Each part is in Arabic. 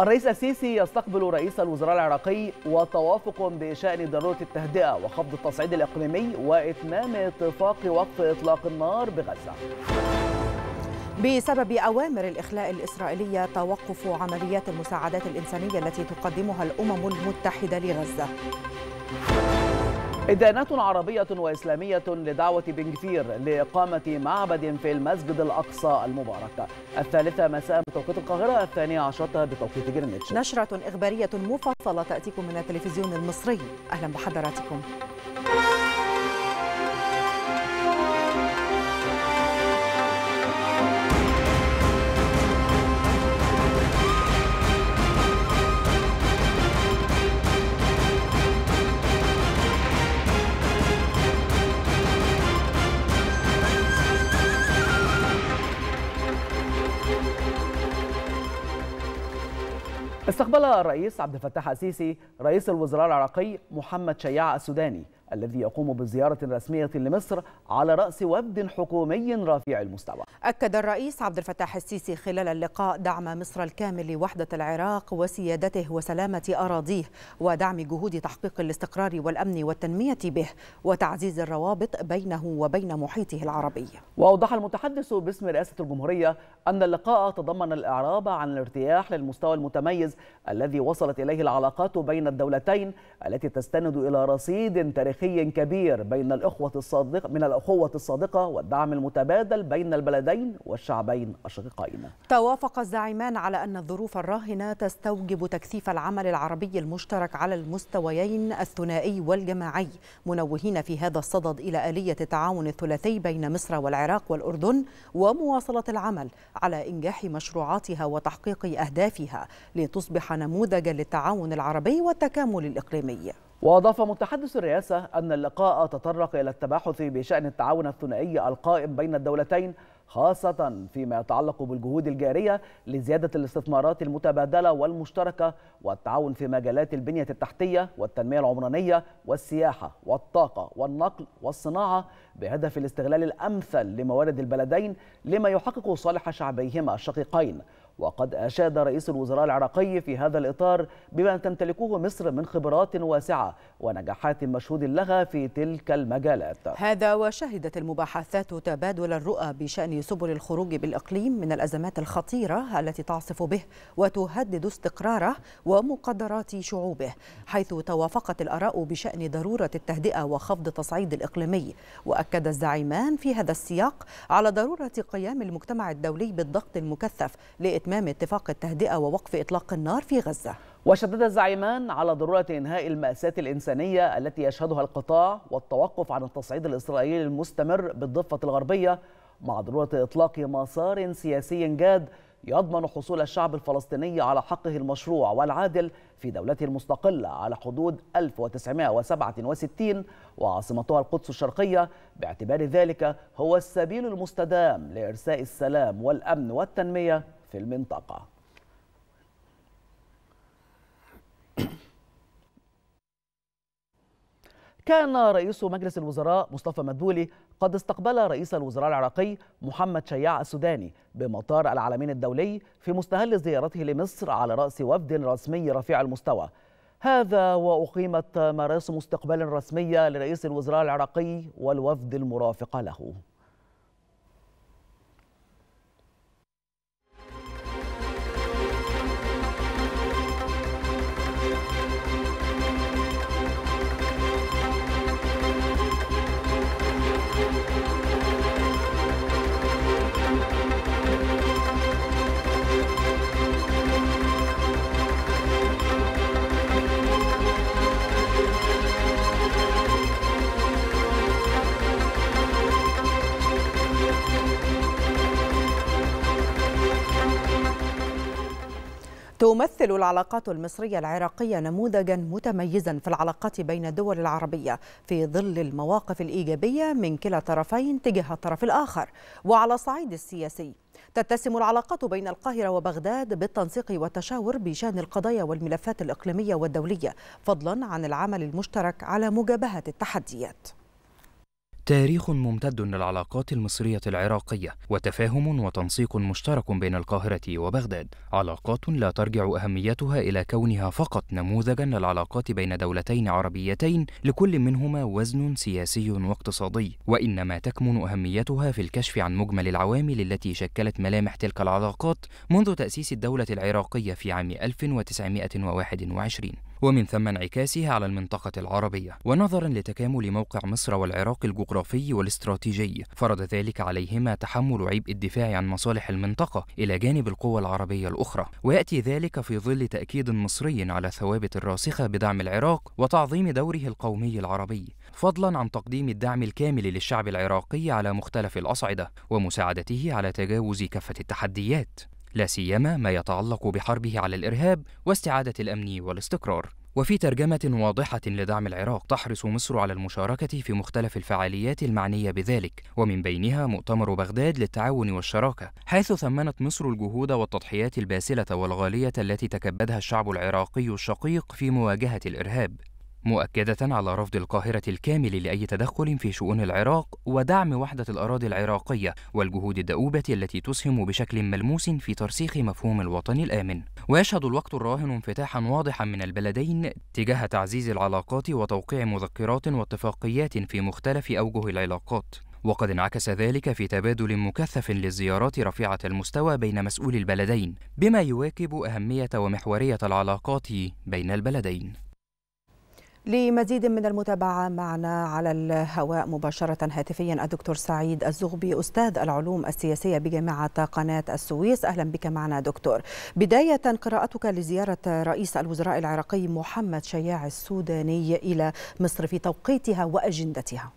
الرئيس السيسي يستقبل رئيس الوزراء العراقي وتوافق بشأن ضرورة التهدئة وخفض التصعيد الإقليمي وإتمام اتفاق وقف إطلاق النار بغزة بسبب أوامر الإخلاء الإسرائيلية توقف عمليات المساعدات الإنسانية التي تقدمها الأمم المتحدة لغزة إدانات عربية وإسلامية لدعوة بن كثير لإقامة معبد في المسجد الأقصى المبارك الثالثة مساء بتوقيت القاهرة الثانية عشرة بتوقيت جرينتش نشرة إخبارية مفصلة تأتيكم من التلفزيون المصري أهلا بحضراتكم استقبل الرئيس عبد الفتاح السيسي رئيس الوزراء العراقي محمد شياع السوداني الذي يقوم بزيارة رسمية لمصر على رأس وفد حكومي رفيع المستوى أكد الرئيس عبد الفتاح السيسي خلال اللقاء دعم مصر الكامل لوحدة العراق وسيادته وسلامة أراضيه ودعم جهود تحقيق الاستقرار والأمن والتنمية به وتعزيز الروابط بينه وبين محيطه العربي وأوضح المتحدث باسم رئاسة الجمهورية أن اللقاء تضمن الإعراب عن الارتياح للمستوى المتميز الذي وصلت إليه العلاقات بين الدولتين التي تستند إلى رصيد تاريخي تاريخي كبير بين الإخوة الصادقة من الأخوة الصادقة والدعم المتبادل بين البلدين والشعبين الشقيقين. توافق الزعيمان على أن الظروف الراهنة تستوجب تكثيف العمل العربي المشترك على المستويين الثنائي والجماعي، منوهين في هذا الصدد إلى آلية التعاون الثلاثي بين مصر والعراق والأردن ومواصلة العمل على إنجاح مشروعاتها وتحقيق أهدافها لتصبح نموذجا للتعاون العربي والتكامل الإقليمي. وأضاف متحدث الرئاسة أن اللقاء تطرق إلى التباحث بشأن التعاون الثنائي القائم بين الدولتين خاصة فيما يتعلق بالجهود الجارية لزيادة الاستثمارات المتبادلة والمشتركة والتعاون في مجالات البنية التحتية والتنمية العمرانية والسياحة والطاقة والنقل والصناعة بهدف الاستغلال الأمثل لموارد البلدين لما يحقق صالح شعبيهما الشقيقين وقد أشاد رئيس الوزراء العراقي في هذا الإطار بما تمتلكه مصر من خبرات واسعة ونجاحات مشهود لها في تلك المجالات هذا وشهدت المباحثات تبادل الرؤى بشأن سبل الخروج بالإقليم من الأزمات الخطيرة التي تعصف به وتهدد استقراره ومقدرات شعوبه حيث توافقت الآراء بشأن ضرورة التهدئة وخفض التصعيد الإقليمي وأكد الزعيمان في هذا السياق على ضرورة قيام المجتمع الدولي بالضغط المكثف لإتمام إتمام اتفاق التهدئة ووقف إطلاق النار في غزة وشدد الزعيمان على ضرورة إنهاء المأساة الإنسانية التي يشهدها القطاع والتوقف عن التصعيد الإسرائيلي المستمر بالضفة الغربية مع ضرورة إطلاق مسار سياسي جاد يضمن حصول الشعب الفلسطيني على حقه المشروع والعادل في دولته المستقلة على حدود 1967 وعاصمتها القدس الشرقية باعتبار ذلك هو السبيل المستدام لإرساء السلام والأمن والتنمية في المنطقة كان رئيس مجلس الوزراء مصطفى مدبولي قد استقبل رئيس الوزراء العراقي محمد شياع السوداني بمطار العالمين الدولي في مستهل زيارته لمصر على رأس وفد رسمي رفيع المستوى هذا وأقيمت مراسم استقبال رسمية لرئيس الوزراء العراقي والوفد المرافق له تمثل العلاقات المصرية العراقية نموذجا متميزا في العلاقات بين الدول العربية في ظل المواقف الإيجابية من كلا الطرفين تجاه الطرف الآخر وعلى الصعيد السياسي تتسم العلاقات بين القاهرة وبغداد بالتنسيق والتشاور بشان القضايا والملفات الإقليمية والدولية فضلا عن العمل المشترك على مجابهة التحديات تاريخ ممتد للعلاقات المصرية العراقية وتفاهم وتنسيق مشترك بين القاهرة وبغداد، علاقات لا ترجع أهميتها إلى كونها فقط نموذجا للعلاقات بين دولتين عربيتين لكل منهما وزن سياسي واقتصادي، وإنما تكمن أهميتها في الكشف عن مجمل العوامل التي شكلت ملامح تلك العلاقات منذ تأسيس الدولة العراقية في عام 1921. ومن ثم انعكاسها على المنطقة العربية ونظرا لتكامل موقع مصر والعراق الجغرافي والاستراتيجي فرض ذلك عليهما تحمل عبء الدفاع عن مصالح المنطقة إلى جانب القوى العربية الأخرى ويأتي ذلك في ظل تأكيد مصري على الثوابت الراسخة بدعم العراق وتعظيم دوره القومي العربي فضلا عن تقديم الدعم الكامل للشعب العراقي على مختلف الأصعدة ومساعدته على تجاوز كافة التحديات لا سيما ما يتعلق بحربه على الإرهاب واستعادة الأمن والاستقرار. وفي ترجمة واضحة لدعم العراق تحرص مصر على المشاركة في مختلف الفعاليات المعنية بذلك ومن بينها مؤتمر بغداد للتعاون والشراكة حيث ثمنت مصر الجهود والتضحيات الباسلة والغالية التي تكبدها الشعب العراقي الشقيق في مواجهة الإرهاب مؤكدة على رفض القاهرة الكامل لأي تدخل في شؤون العراق ودعم وحدة الأراضي العراقية والجهود الدؤوبة التي تسهم بشكل ملموس في ترسيخ مفهوم الوطن الآمن ويشهد الوقت الراهن انفتاحا واضحا من البلدين تجاه تعزيز العلاقات وتوقيع مذكرات واتفاقيات في مختلف أوجه العلاقات وقد انعكس ذلك في تبادل مكثف للزيارات رفيعة المستوى بين مسؤولي البلدين بما يواكب أهمية ومحورية العلاقات بين البلدين لمزيد من المتابعة معنا على الهواء مباشرة هاتفيا الدكتور سعيد الزغبي أستاذ العلوم السياسية بجامعة قناة السويس أهلا بك معنا دكتور بداية قراءتك لزيارة رئيس الوزراء العراقي محمد شياع السوداني إلى مصر في توقيتها وأجندتها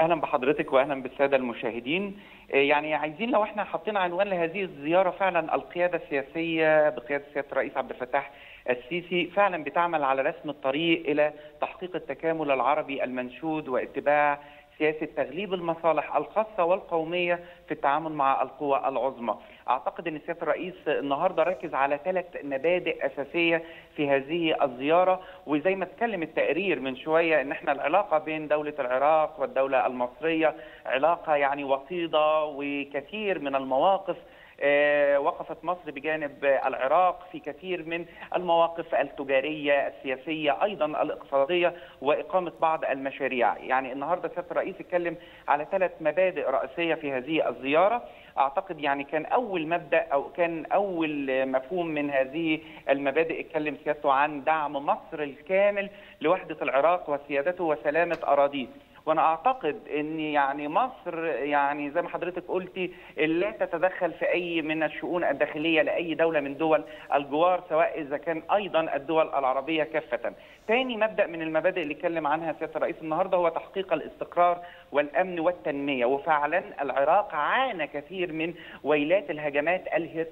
اهلا بحضرتك واهلا بالساده المشاهدين آه، يعني عايزين لو احنا حاطين عنوان لهذه الزياره فعلا القياده السياسيه بقياده سياده الرئيس عبد الفتاح السيسي فعلا بتعمل على رسم الطريق الى تحقيق التكامل العربي المنشود واتباع سياسه تغليب المصالح الخاصه والقوميه في التعامل مع القوى العظمى. اعتقد ان سياده الرئيس النهارده ركز على ثلاث مبادئ اساسيه في هذه الزياره وزي ما اتكلم التقرير من شويه ان احنا العلاقه بين دوله العراق والدوله المصريه علاقه يعني وطيده وكثير من المواقف آه، وقفت مصر بجانب العراق في كثير من المواقف التجاريه السياسيه ايضا الاقتصاديه واقامه بعض المشاريع يعني النهارده سياده الرئيس اتكلم على ثلاث مبادئ رئيسيه في هذه الزياره اعتقد يعني كان اول مبدا او كان اول مفهوم من هذه المبادئ اتكلم سيادته عن دعم مصر الكامل لوحده العراق وسيادته وسلامه اراضيه وانا اعتقد ان يعني مصر يعني زي ما حضرتك قلتي لا تتدخل في اي من الشؤون الداخليه لاي دوله من دول الجوار سواء اذا كان ايضا الدول العربيه كافه. ثاني مبدا من المبادئ اللي اتكلم عنها سياده الرئيس النهارده هو تحقيق الاستقرار والامن والتنميه وفعلا العراق عانى كثير من ويلات الهجمات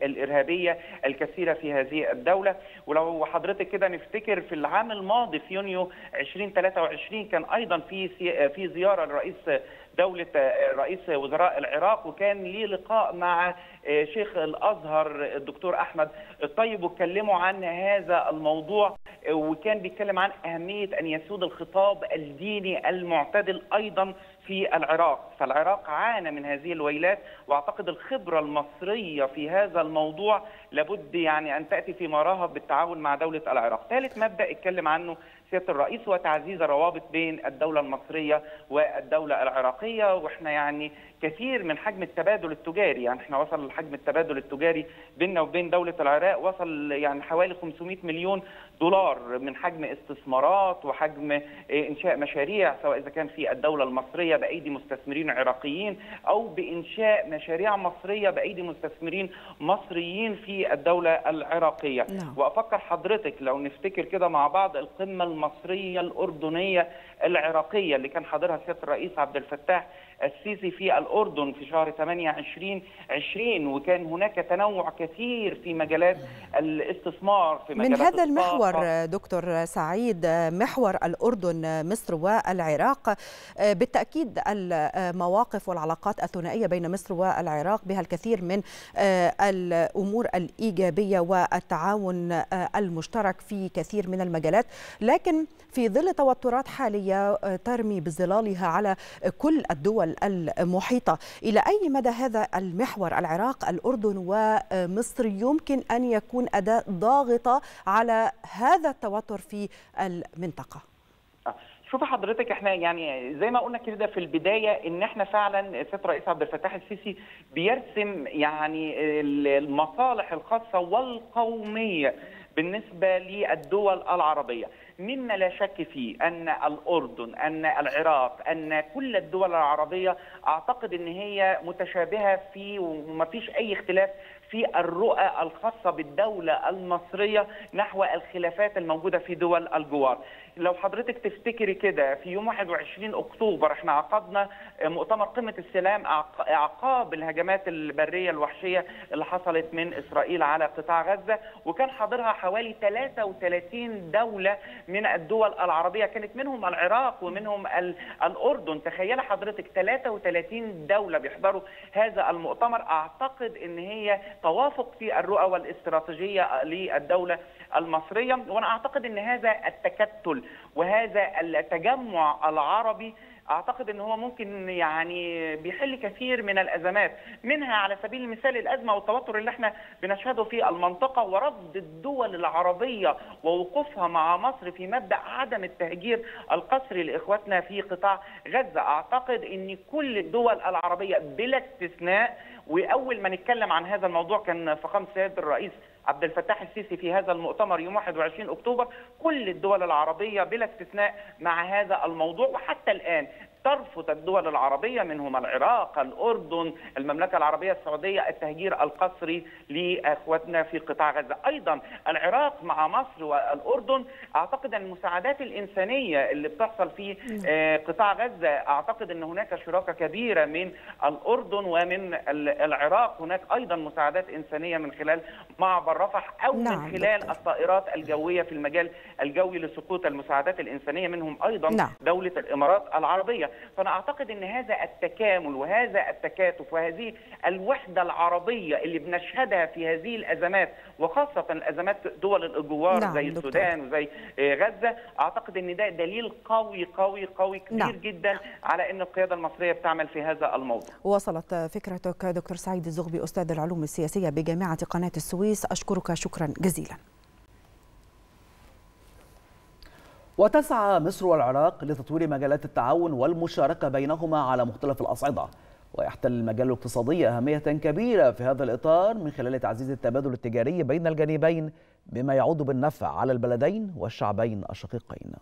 الارهابيه الكثيره في هذه الدوله ولو حضرتك كده نفتكر في العام الماضي في يونيو 2023 كان ايضا في في زياره لرئيس دولة رئيس وزراء العراق وكان ليه لقاء مع آه، شيخ الأزهر الدكتور أحمد الطيب واتكلموا عن هذا الموضوع آه، وكان بيتكلم عن أهمية أن يسود الخطاب الديني المعتدل أيضا في العراق فالعراق عانى من هذه الويلات واعتقد الخبره المصريه في هذا الموضوع لابد يعني ان تاتي في راها بالتعاون مع دوله العراق ثالث مبدا اتكلم عنه سياده الرئيس وتعزيز الروابط بين الدوله المصريه والدوله العراقيه واحنا يعني كثير من حجم التبادل التجاري يعني احنا وصل حجم التبادل التجاري بيننا وبين دوله العراق وصل يعني حوالي 500 مليون دولار من حجم استثمارات وحجم إيه، انشاء مشاريع سواء اذا كان في الدوله المصريه بايدي مستثمرين عراقيين او بانشاء مشاريع مصريه بايدي مستثمرين مصريين في الدوله العراقيه لا. نعم. وافكر حضرتك لو نفتكر كده مع بعض القمه المصريه الاردنيه العراقية اللي كان حاضرها سيادة الرئيس عبد الفتاح السيسي في الأردن في شهر 28 20 وكان هناك تنوع كثير في مجالات الاستثمار في مجالات من هذا المحور دكتور سعيد محور الأردن مصر والعراق بالتأكيد المواقف والعلاقات الثنائية بين مصر والعراق بها الكثير من الأمور الإيجابية والتعاون المشترك في كثير من المجالات لكن في ظل توترات حالية آه، ترمي بظلالها على كل الدول المحيطة إلى أي مدى هذا المحور العراق الأردن ومصر يمكن أن يكون أداة ضاغطة على هذا التوتر في المنطقة شوف حضرتك احنا يعني زي ما قلنا كده في البدايه ان احنا فعلا سيد الرئيس عبد الفتاح السيسي بيرسم يعني المصالح الخاصه والقوميه بالنسبه للدول العربيه مما لا شك فيه أن الأردن أن العراق أن كل الدول العربية أعتقد أن هي متشابهة في وما فيش أي اختلاف في الرؤى الخاصة بالدولة المصرية نحو الخلافات الموجودة في دول الجوار لو حضرتك تفتكري كده في يوم 21 اكتوبر احنا عقدنا آه، مؤتمر قمه السلام اعقاب الهجمات البريه الوحشيه اللي حصلت من اسرائيل على قطاع غزه وكان حاضرها حوالي 33 دوله من الدول العربيه كانت منهم العراق ومنهم الاردن تخيل حضرتك 33 دوله بيحضروا هذا المؤتمر اعتقد ان هي توافق في الرؤى والاستراتيجيه للدوله المصريه وانا اعتقد ان هذا التكتل وهذا التجمع العربي اعتقد ان هو ممكن يعني بيحل كثير من الازمات منها على سبيل المثال الازمه والتوتر اللي احنا بنشهده في المنطقه ورفض الدول العربيه ووقوفها مع مصر في مبدا عدم التهجير القسري لاخواتنا في قطاع غزه اعتقد ان كل الدول العربيه بلا استثناء واول ما نتكلم عن هذا الموضوع كان فخامه السيد الرئيس عبد الفتاح السيسي في هذا المؤتمر يوم 21 اكتوبر كل الدول العربيه بلا استثناء مع هذا الموضوع وحتى الان ترفض الدول العربية منهم العراق الأردن المملكة العربية السعودية التهجير القسري لأخوتنا في قطاع غزة أيضا العراق مع مصر والأردن أعتقد أن المساعدات الإنسانية اللي بتحصل في آه، قطاع غزة أعتقد أن هناك شراكة كبيرة من الأردن ومن العراق هناك أيضا مساعدات إنسانية من خلال معبر رفح أو نعم من خلال دكتور. الطائرات الجوية في المجال الجوي لسقوط المساعدات الإنسانية منهم أيضا نعم. دولة الإمارات العربية فانا اعتقد ان هذا التكامل وهذا التكاتف وهذه الوحده العربيه اللي بنشهدها في هذه الازمات وخاصه الازمات دول الجوار نعم زي دكتور. السودان وزي آه، غزه اعتقد ان ده دليل قوي قوي قوي كبير نعم. جدا على ان القياده المصريه بتعمل في هذا الموضوع وصلت فكرتك دكتور سعيد الزغبي استاذ العلوم السياسيه بجامعه قناه السويس اشكرك شكرا جزيلا وتسعى مصر والعراق لتطوير مجالات التعاون والمشاركة بينهما على مختلف الأصعدة ويحتل المجال الاقتصادي أهمية كبيرة في هذا الإطار من خلال تعزيز التبادل التجاري بين الجانبين بما يعود بالنفع على البلدين والشعبين الشقيقين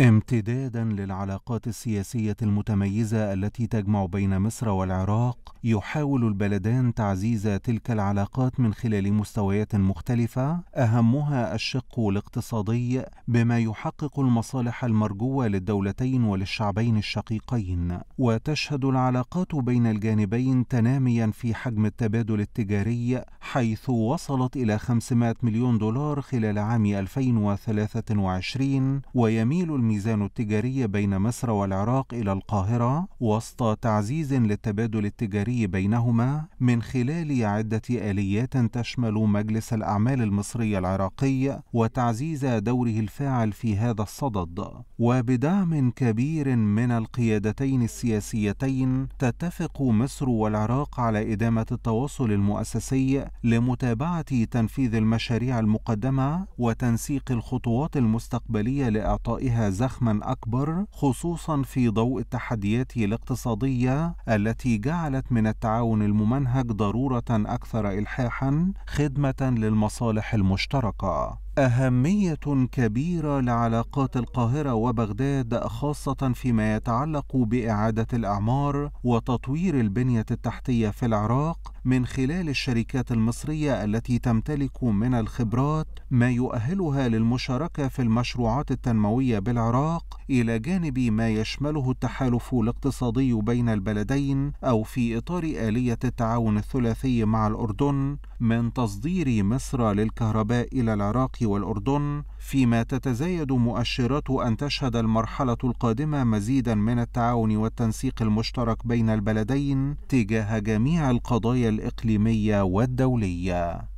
امتدادا للعلاقات السياسيه المتميزه التي تجمع بين مصر والعراق يحاول البلدان تعزيز تلك العلاقات من خلال مستويات مختلفه اهمها الشق الاقتصادي بما يحقق المصالح المرجوه للدولتين وللشعبين الشقيقين وتشهد العلاقات بين الجانبين تناميا في حجم التبادل التجاري حيث وصلت الى 500 مليون دولار خلال عام 2023 ويميل الميزان التجاري بين مصر والعراق إلى القاهرة وسط تعزيز للتبادل التجاري بينهما من خلال عدة آليات تشمل مجلس الأعمال المصري العراقي وتعزيز دوره الفاعل في هذا الصدد وبدعم كبير من القيادتين السياسيتين تتفق مصر والعراق على إدامة التواصل المؤسسي لمتابعة تنفيذ المشاريع المقدمة وتنسيق الخطوات المستقبلية لإعطائها زخما أكبر خصوصا في ضوء التحديات الاقتصادية التي جعلت من التعاون الممنهج ضرورة أكثر إلحاحا خدمة للمصالح المشتركة أهمية كبيرة لعلاقات القاهرة وبغداد خاصة فيما يتعلق بإعادة الأعمار وتطوير البنية التحتية في العراق من خلال الشركات المصرية التي تمتلك من الخبرات ما يؤهلها للمشاركة في المشروعات التنموية بالعراق إلى جانب ما يشمله التحالف الاقتصادي بين البلدين أو في إطار آلية التعاون الثلاثي مع الأردن من تصدير مصر للكهرباء إلى العراق والأردن فيما تتزايد مؤشرات أن تشهد المرحلة القادمة مزيدا من التعاون والتنسيق المشترك بين البلدين تجاه جميع القضايا الإقليمية والدولية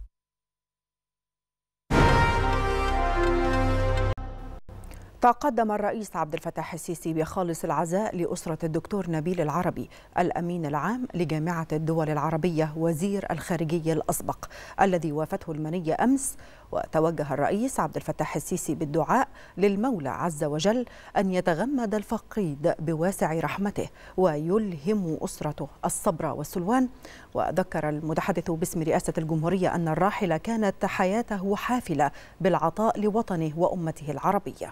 تقدم الرئيس عبد الفتاح السيسي بخالص العزاء لأسرة الدكتور نبيل العربي الأمين العام لجامعة الدول العربية وزير الخارجية الأسبق الذي وافته المنية أمس وتوجه الرئيس عبد الفتاح السيسي بالدعاء للمولى عز وجل أن يتغمد الفقيد بواسع رحمته ويلهم أسرته الصبر والسلوان وذكر المتحدث باسم رئاسة الجمهورية أن الراحل كانت حياته حافلة بالعطاء لوطنه وأمته العربية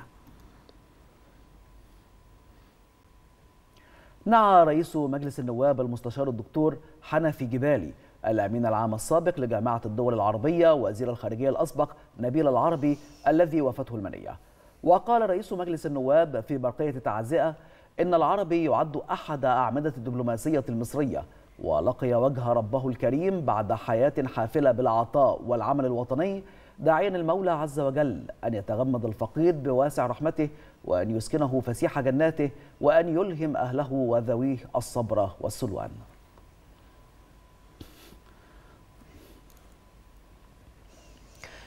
نعى رئيس مجلس النواب المستشار الدكتور حنفي جبالي الأمين العام السابق لجامعة الدول العربية وزير الخارجية الأسبق نبيل العربي الذي وافته المنية وقال رئيس مجلس النواب في برقية تعزئة إن العربي يعد أحد أعمدة الدبلوماسية المصرية ولقي وجه ربه الكريم بعد حياة حافلة بالعطاء والعمل الوطني داعيا المولى عز وجل أن يتغمد الفقير بواسع رحمته وأن يسكنه فسيح جناته وأن يلهم أهله وذويه الصبر والسلوان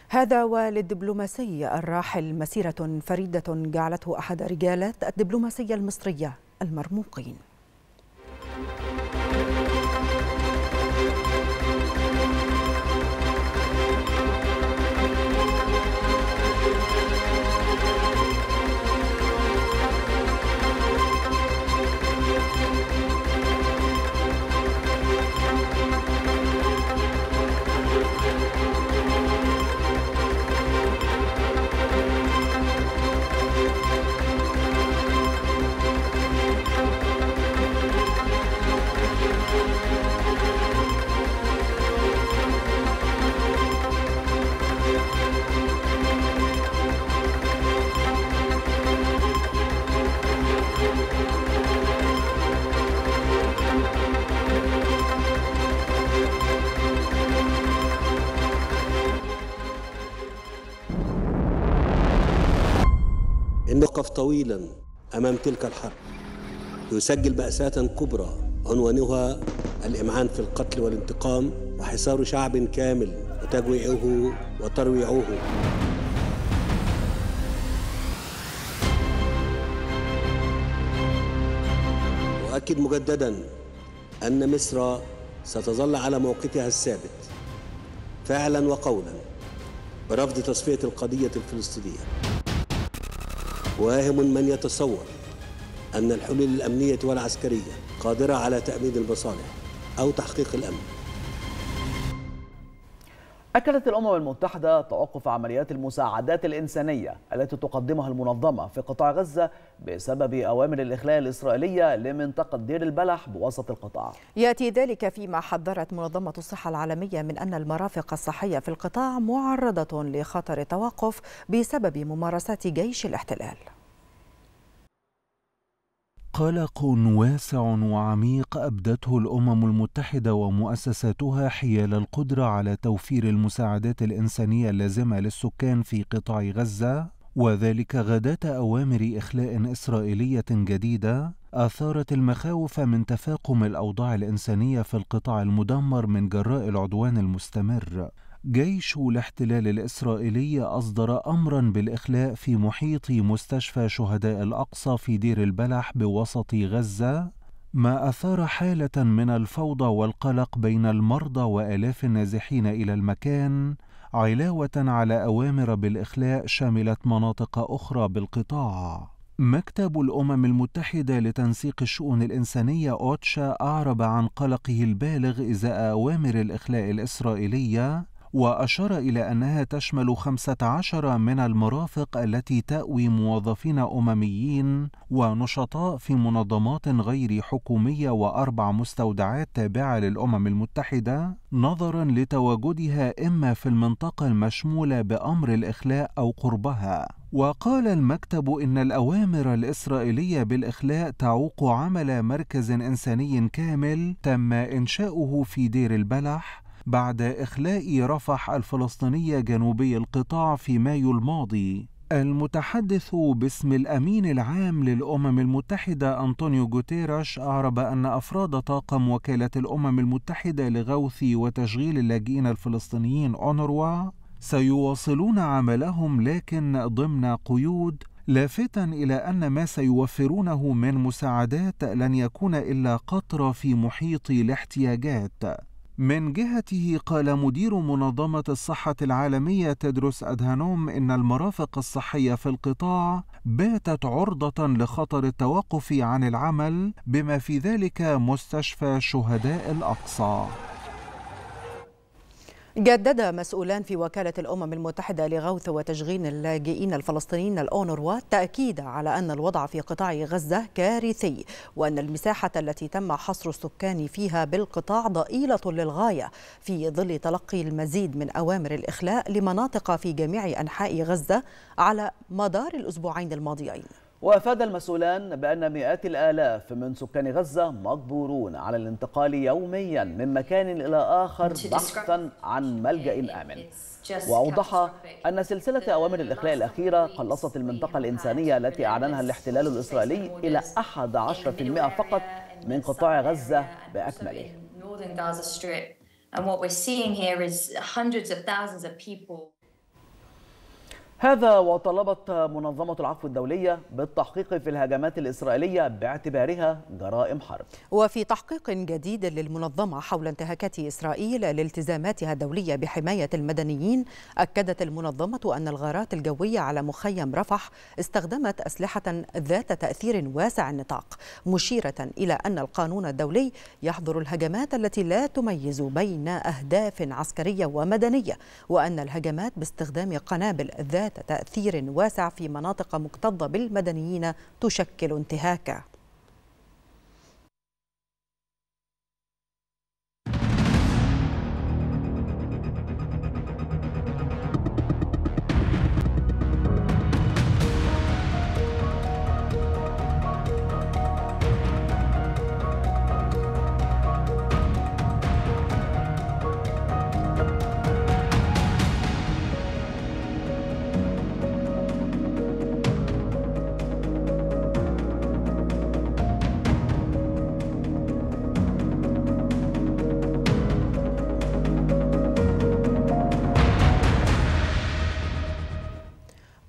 هذا وللدبلوماسي الراحل مسيرة فريدة جعلته أحد رجالات الدبلوماسية المصرية المرموقين. طويلا أمام تلك الحرب يسجل مأساة كبرى عنوانها الإمعان في القتل والانتقام وحصار شعب كامل وتجويعه وترويعه أؤكد مجددا أن مصر ستظل على موقفها الثابت فعلا وقولا برفض تصفية القضية الفلسطينية واهم من يتصور أن الحلول الأمنية والعسكرية قادرة على تأمين المصالح أو تحقيق الأمن أكدت الأمم المتحدة توقف عمليات المساعدات الإنسانية التي تقدمها المنظمة في قطاع غزة بسبب أوامر الإخلاء الإسرائيلية لمنطقة دير البلح بوسط القطاع يأتي ذلك فيما حذرت منظمة الصحة العالمية من أن المرافق الصحية في القطاع معرضة لخطر توقف بسبب ممارسات جيش الاحتلال قلق واسع وعميق أبدته الأمم المتحدة ومؤسساتها حيال القدرة على توفير المساعدات الإنسانية اللازمة للسكان في قطاع غزة، وذلك غداة أوامر إخلاء إسرائيلية جديدة أثارت المخاوف من تفاقم الأوضاع الإنسانية في القطاع المدمر من جراء العدوان المستمر، جيش الاحتلال الإسرائيلي أصدر أمرا بالإخلاء في محيط مستشفى شهداء الأقصى في دير البلح بوسط غزة ما أثار حالة من الفوضى والقلق بين المرضى وآلاف النازحين إلى المكان علاوة على أوامر بالإخلاء شملت مناطق أخرى بالقطاع مكتب الأمم المتحدة لتنسيق الشؤون الإنسانية أوتشا أعرب عن قلقه البالغ إزاء أوامر الإخلاء الإسرائيلية وأشار إلى أنها تشمل 15 من المرافق التي تأوي موظفين أمميين ونشطاء في منظمات غير حكومية وأربع مستودعات تابعة للأمم المتحدة نظرا لتواجدها إما في المنطقة المشمولة بأمر الإخلاء أو قربها وقال المكتب إن الأوامر الإسرائيلية بالإخلاء تعوق عمل مركز إنساني كامل تم إنشاؤه في دير البلح بعد إخلاء رفح الفلسطينية جنوبي القطاع في مايو الماضي المتحدث باسم الأمين العام للأمم المتحدة أنطونيو جوتيراش أعرب أن أفراد طاقم وكالة الأمم المتحدة لغوث وتشغيل اللاجئين الفلسطينيين أونروا سيواصلون عملهم لكن ضمن قيود لافتا الى ان ما سيوفرونه من مساعدات لن يكون الا قطره في محيط الاحتياجات من جهته قال مدير منظمة الصحة العالمية تدرس أدهانوم إن المرافق الصحية في القطاع باتت عرضة لخطر التوقف عن العمل بما في ذلك مستشفى شهداء الأقصى جدد مسؤولان في وكالة الأمم المتحدة لغوث وتشغيل اللاجئين الفلسطينيين الأونروا تأكيد على أن الوضع في قطاع غزة كارثي وأن المساحة التي تم حصر السكان فيها بالقطاع ضئيلة للغاية في ظل تلقي المزيد من أوامر الإخلاء لمناطق في جميع أنحاء غزة على مدار الأسبوعين الماضيين وأفاد المسؤولان بأن مئات الآلاف من سكان غزة مجبورون على الانتقال يوميا من مكان إلى آخر بحثا عن ملجأ آمن وأوضح أن سلسلة أوامر الإخلاء الأخيرة قلصت المنطقة الإنسانية التي أعلنها الاحتلال الإسرائيلي إلى 11% فقط من قطاع غزة بأكمله. And what we're seeing here is hundreds of thousands of people. هذا وطلبت منظمة العفو الدولية بالتحقيق في الهجمات الإسرائيلية باعتبارها جرائم حرب وفي تحقيق جديد للمنظمة حول انتهاكات إسرائيل لالتزاماتها الدولية بحماية المدنيين أكدت المنظمة أن الغارات الجوية على مخيم رفح استخدمت أسلحة ذات تأثير واسع النطاق مشيرة إلى أن القانون الدولي يحظر الهجمات التي لا تميز بين أهداف عسكرية ومدنية وأن الهجمات باستخدام قنابل ذات تأثير واسع في مناطق مكتظة بالمدنيين تشكل انتهاكا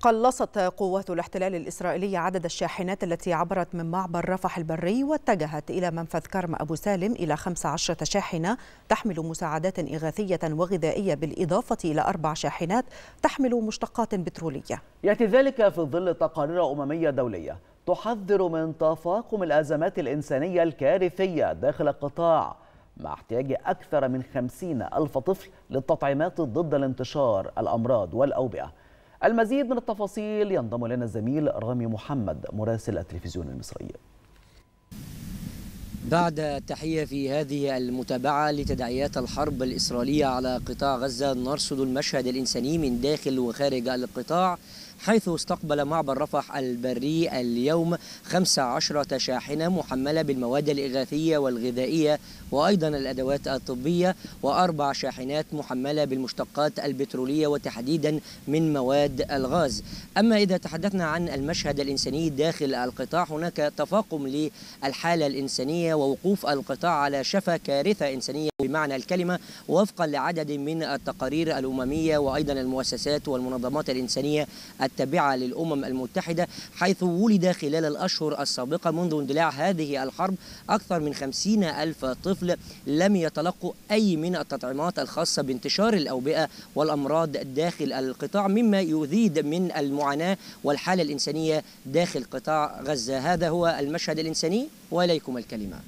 قلصت قوات الاحتلال الإسرائيلي عدد الشاحنات التي عبرت من معبر رفح البري واتجهت إلى منفذ كرم أبو سالم إلى 15 شاحنة تحمل مساعدات إغاثية وغذائية بالإضافة إلى أربع شاحنات تحمل مشتقات بترولية يأتي ذلك في ظل تقارير أممية دولية تحذر من تفاقم الأزمات الإنسانية الكارثية داخل القطاع مع احتياج أكثر من 50 ألف طفل للتطعيمات ضد الانتشار الأمراض والأوبئة المزيد من التفاصيل ينضم الينا الزميل رامي محمد مراسل التلفزيون المصري بعد تحية في هذه المتابعة لتداعيات الحرب الإسرائيلية على قطاع غزة نرصد المشهد الإنساني من داخل وخارج القطاع حيث استقبل معبر رفح البري اليوم 15 شاحنة محملة بالمواد الإغاثية والغذائية وأيضا الأدوات الطبية وأربع شاحنات محملة بالمشتقات البترولية وتحديدا من مواد الغاز أما إذا تحدثنا عن المشهد الإنساني داخل القطاع هناك تفاقم للحالة الإنسانية ووقوف القطاع على شفا كارثة إنسانية بمعنى الكلمة وفقا لعدد من التقارير الأممية وأيضا المؤسسات والمنظمات الإنسانية التابعة للأمم المتحدة حيث ولد خلال الأشهر السابقة منذ اندلاع هذه الحرب أكثر من خمسين ألف طفل لم يتلقوا أي من التطعيمات الخاصة بانتشار الأوبئة والأمراض داخل القطاع مما يزيد من المعاناة والحالة الإنسانية داخل قطاع غزة هذا هو المشهد الإنساني وإليكم الكلمة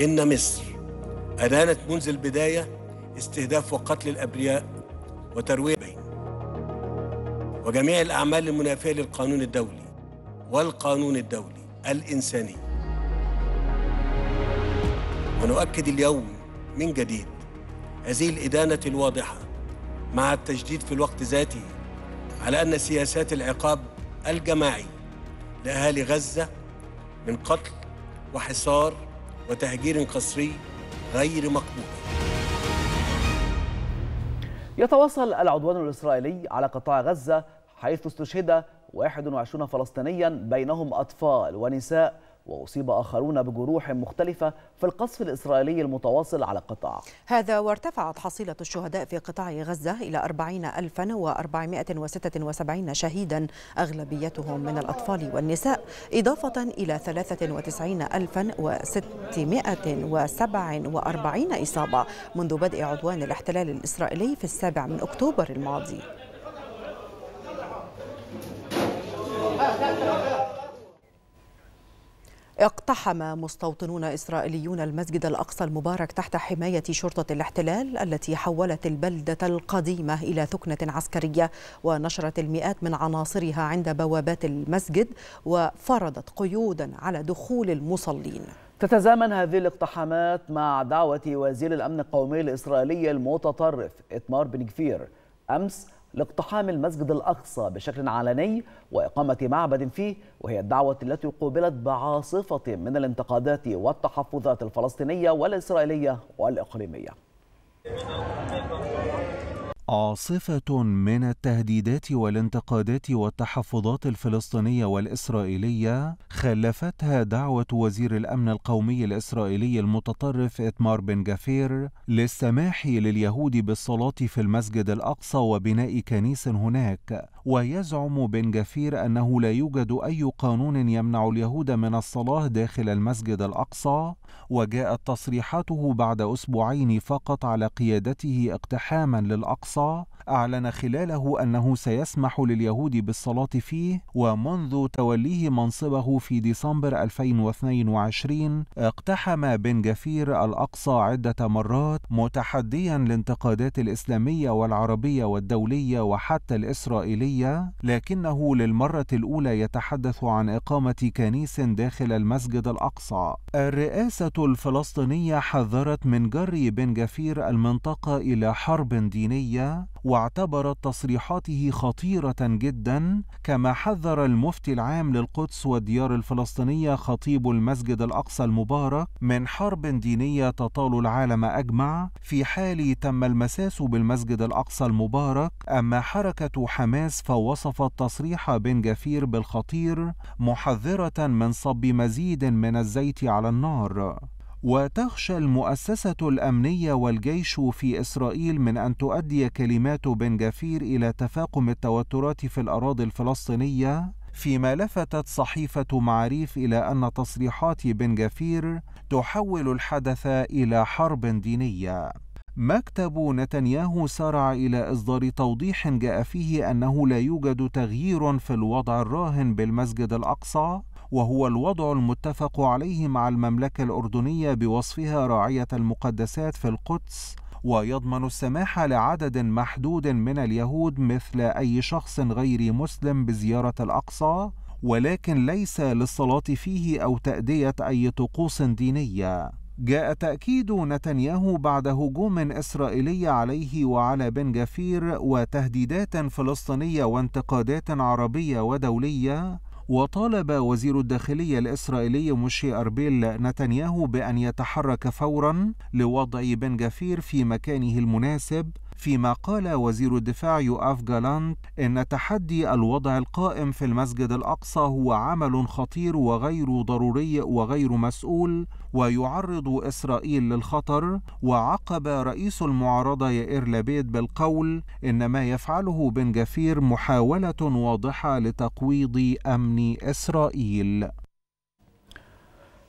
إن مصر أدانت منذ البداية استهداف وقتل الأبرياء وترويع بين وجميع الأعمال المنافية للقانون الدولي والقانون الدولي الإنساني ونؤكد اليوم من جديد هذه الإدانة الواضحة مع التجديد في الوقت ذاته على أن سياسات العقاب الجماعي لأهالي غزة من قتل وحصار وتهجير قسري غير مقبولة يتواصل العدوان الإسرائيلي على قطاع غزة حيث استشهد 21 فلسطينيا بينهم أطفال ونساء وأصيب آخرون بجروح مختلفة في القصف الإسرائيلي المتواصل على القطاع هذا وارتفعت حصيلة الشهداء في قطاع غزة إلى 40476 شهيدا أغلبيتهم من الأطفال والنساء إضافة إلى 93647 إصابة منذ بدء عدوان الاحتلال الإسرائيلي في السابع من أكتوبر الماضي اقتحم مستوطنون إسرائيليون المسجد الأقصى المبارك تحت حماية شرطة الاحتلال التي حولت البلدة القديمة إلى ثكنة عسكرية ونشرت المئات من عناصرها عند بوابات المسجد وفرضت قيودا على دخول المصلين تتزامن هذه الاقتحامات مع دعوة وزير الأمن القومي الإسرائيلي المتطرف إتمار بن كفير أمس لاقتحام المسجد الأقصى بشكل علني وإقامة معبد فيه وهي الدعوة التي قوبلت بعاصفة من الانتقادات والتحفظات الفلسطينية والإسرائيلية والإقليمية عاصفة من التهديدات والانتقادات والتحفظات الفلسطينية والإسرائيلية خلفتها دعوة وزير الأمن القومي الإسرائيلي المتطرف إتمار بن جافير للسماح لليهود بالصلاة في المسجد الأقصى وبناء كنيس هناك ويزعم بن جافير أنه لا يوجد أي قانون يمنع اليهود من الصلاة داخل المسجد الأقصى وجاءت تصريحاته بعد أسبوعين فقط على قيادته اقتحاما للأقصى أعلن خلاله أنه سيسمح لليهود بالصلاة فيه ومنذ توليه منصبه في ديسمبر 2022 اقتحم بن جفير الأقصى عدة مرات متحديا الانتقادات الإسلامية والعربية والدولية وحتى الإسرائيلية لكنه للمرة الأولى يتحدث عن إقامة كنيس داخل المسجد الأقصى الرئاسة الفلسطينية حذرت من جر بن جفير المنطقة إلى حرب دينية واعتبرت تصريحاته خطيرة جدا كما حذر المفتي العام للقدس والديار الفلسطينية خطيب المسجد الأقصى المبارك من حرب دينية تطال العالم أجمع في حال تم المساس بالمسجد الأقصى المبارك أما حركة حماس فوصفت تصريح بن جفير بالخطير محذرة من صب مزيد من الزيت على النار وتخشى المؤسسة الأمنية والجيش في إسرائيل من أن تؤدي كلمات بن جفير إلى تفاقم التوترات في الأراضي الفلسطينية فيما لفتت صحيفة معاريف إلى أن تصريحات بن جفير تحول الحدث إلى حرب دينية مكتب نتنياهو سارع إلى إصدار توضيح جاء فيه أنه لا يوجد تغيير في الوضع الراهن بالمسجد الأقصى وهو الوضع المتفق عليه مع المملكة الأردنية بوصفها راعية المقدسات في القدس ويضمن السماح لعدد محدود من اليهود مثل أي شخص غير مسلم بزيارة الأقصى ولكن ليس للصلاة فيه أو تأدية أي طقوس دينية. جاء تأكيد نتنياهو بعد هجوم إسرائيلي عليه وعلى بن جفير وتهديدات فلسطينية وانتقادات عربية ودولية وطالب وزير الداخلية الإسرائيلي موشي أربيل نتنياهو بأن يتحرك فورا لوضع بن جفير في مكانه المناسب فيما قال وزير الدفاع يؤاف جالانت إن تحدي الوضع القائم في المسجد الأقصى هو عمل خطير وغير ضروري وغير مسؤول ويعرض إسرائيل للخطر وعقب رئيس المعارضة يائر لبيد بالقول إن ما يفعله بن جفير محاولة واضحة لتقويض أمن إسرائيل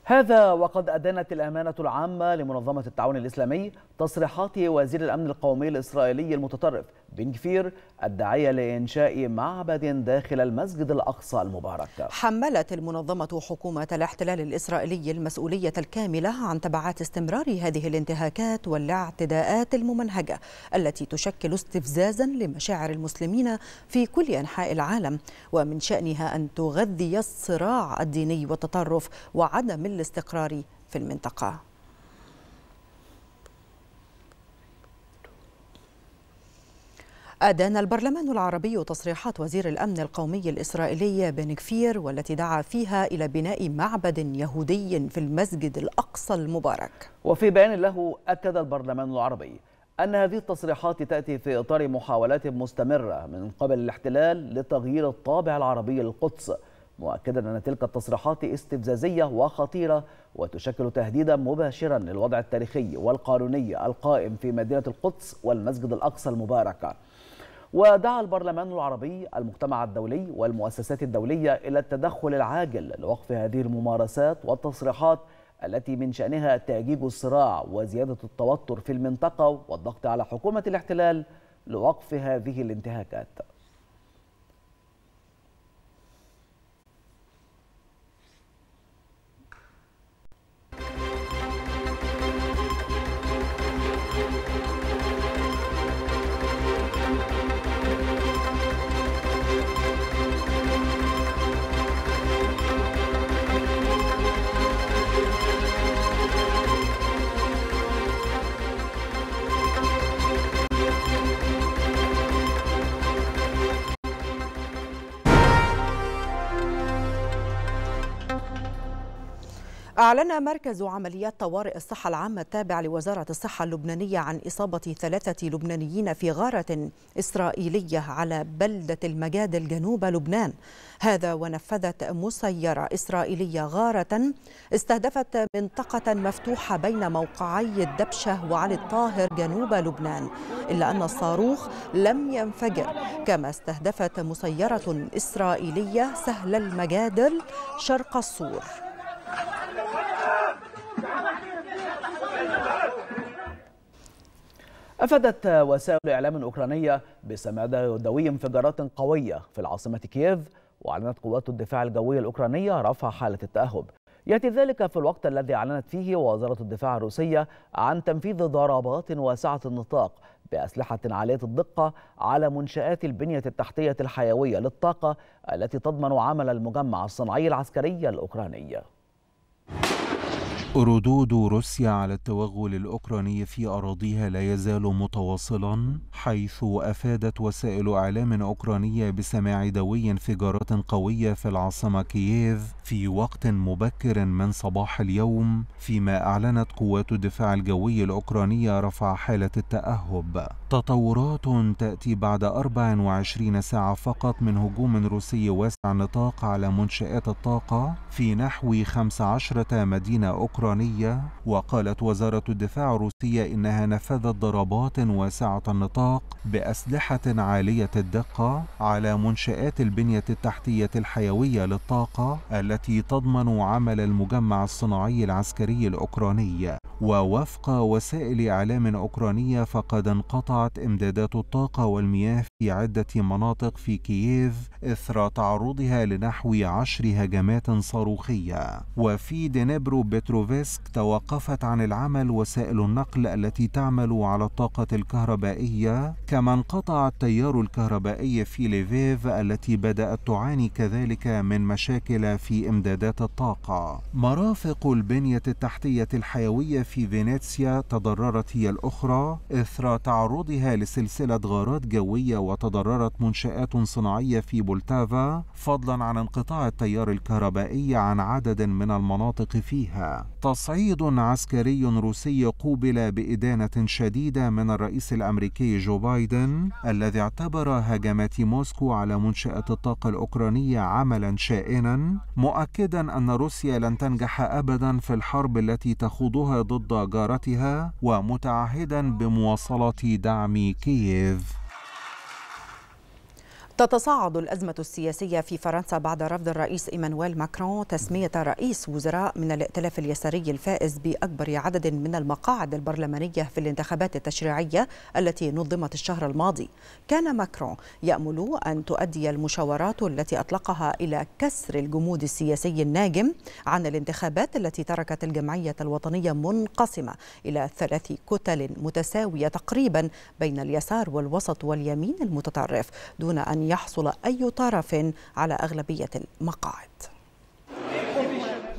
هذا وقد أدانت الأمانة العامة لمنظمة التعاون الإسلامي تصريحات وزير الأمن القومي الإسرائيلي المتطرف بن جفير الداعية لإنشاء معبد داخل المسجد الأقصى المبارك حملت المنظمة حكومة الاحتلال الإسرائيلي المسؤولية الكاملة عن تبعات استمرار هذه الانتهاكات والاعتداءات الممنهجة التي تشكل استفزازا لمشاعر المسلمين في كل أنحاء العالم ومن شأنها أن تغذي الصراع الديني والتطرف وعدم الاستقرار في المنطقة أدان البرلمان العربي تصريحات وزير الأمن القومي الإسرائيلي بن كفير والتي دعا فيها إلى بناء معبد يهودي في المسجد الأقصى المبارك وفي بيان له أكد البرلمان العربي أن هذه التصريحات تأتي في إطار محاولات مستمرة من قبل الاحتلال لتغيير الطابع العربي للقدس مؤكدا أن تلك التصريحات استفزازية وخطيرة وتشكل تهديدا مباشرا للوضع التاريخي والقانوني القائم في مدينة القدس والمسجد الأقصى المبارك ودعا البرلمان العربي المجتمع الدولي والمؤسسات الدولية إلى التدخل العاجل لوقف هذه الممارسات والتصريحات التي من شأنها تأجيج الصراع وزيادة التوتر في المنطقة والضغط على حكومة الاحتلال لوقف هذه الانتهاكات أعلن مركز عمليات طوارئ الصحة العامة التابع لوزارة الصحة اللبنانية عن إصابة ثلاثة لبنانيين في غارة إسرائيلية على بلدة المجادل جنوب لبنان هذا ونفذت مسيرة إسرائيلية غارة استهدفت منطقة مفتوحة بين موقعي الدبشة وعلي الطاهر جنوب لبنان إلا أن الصاروخ لم ينفجر كما استهدفت مسيرة إسرائيلية سهل المجادل شرق السور أفادت وسائل إعلام أوكرانية بسمع يدوي انفجارات قوية في العاصمة كييف وأعلنت قوات الدفاع الجوي الأوكرانية رفع حالة التأهب يأتي ذلك في الوقت الذي أعلنت فيه وزارة الدفاع الروسية عن تنفيذ ضربات واسعة النطاق بأسلحة عالية الدقة على منشآت البنية التحتية الحيوية للطاقة التي تضمن عمل المجمع الصناعي العسكري الأوكراني ردود روسيا على التوغل الأوكراني في أراضيها لا يزال متواصلا حيث أفادت وسائل إعلام أوكرانية بسماع دوي انفجارات قوية في العاصمة كييف في وقت مبكر من صباح اليوم فيما أعلنت قوات الدفاع الجوي الأوكرانية رفع حالة التأهب تطورات تأتي بعد 24 ساعة فقط من هجوم روسي واسع النطاق على منشآت الطاقة في نحو 15 مدينة أوكرانية الأوكرانية وقالت وزارة الدفاع الروسية إنها نفذت ضربات واسعة النطاق بأسلحة عالية الدقة على منشآت البنية التحتية الحيوية للطاقة التي تضمن عمل المجمع الصناعي العسكري الأوكراني ووفق وسائل إعلام أوكرانية فقد انقطعت إمدادات الطاقة والمياه في عدة مناطق في كييف إثر تعرضها لنحو عشر هجمات صاروخية وفي دينيبرو بتروفيل كيربسك توقفت عن العمل وسائل النقل التي تعمل على الطاقة الكهربائية كما انقطع التيار الكهربائي في ليفيف التي بدأت تعاني كذلك من مشاكل في إمدادات الطاقة مرافق البنية التحتية الحيوية في فينيسيا تضررت هي الأخرى إثر تعرضها لسلسلة غارات جوية وتضررت منشآت صناعية في بولتافا فضلا عن انقطاع التيار الكهربائي عن عدد من المناطق فيها تصعيد عسكري روسي قوبل بإدانة شديدة من الرئيس الأمريكي جو بايدن الذي اعتبر هجمات موسكو على منشأة الطاقة الأوكرانية عملا شائنا مؤكدا أن روسيا لن تنجح أبدا في الحرب التي تخوضها ضد جارتها ومتعهدا بمواصلة دعم كييف تتصاعد الأزمة السياسية في فرنسا بعد رفض الرئيس إيمانويل ماكرون تسمية رئيس وزراء من الائتلاف اليساري الفائز بأكبر عدد من المقاعد البرلمانية في الانتخابات التشريعية التي نظمت الشهر الماضي كان ماكرون يأمل أن تؤدي المشاورات التي أطلقها إلى كسر الجمود السياسي الناجم عن الانتخابات التي تركت الجمعية الوطنية منقسمة إلى ثلاث كتل متساوية تقريبا بين اليسار والوسط واليمين المتطرف دون أن يحصل أي طرف على أغلبية المقاعد